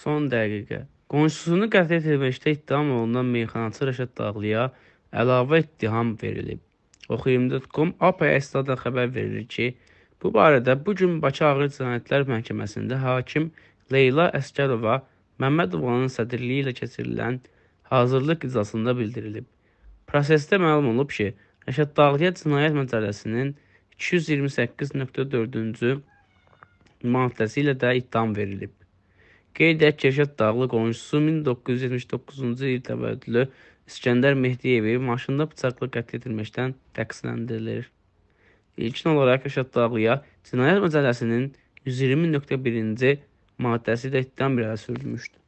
Son dəqiqə. Qonşusunu qətl etməkdə ittiham olunan meyxanaçı Rəşad Dağlıya əlavə ittiham verilib. Oxuyum.com APA Estadan xəbər verir ki, bu barədə bu gün Bakı Ağır Cinayətlər Məhkəməsində hakim Leyla Əskərova Məmmədovanın sədrliyi ilə keçirilən hazırlıq iclasında bildirilib. Prosesdə məlum olub ki, Rəşad Dağlıya Cinayət Məcəlləsinin 228.4-cü maddəsi ilə də ittiham verilib. Qeyd edək ki, Rəşad Dağlı qonşusu 1979-cu il təvəllüdlü İskəndər Mehdiyevi maşında bıçaqla qətl edilməkdən təqsirləndirilir. İlkin olaraq Rəşad Dağlıya Cinayət Məcəlləsinin 120.1-ci maddəsi ilə ittiham irəli sürülmüşdür.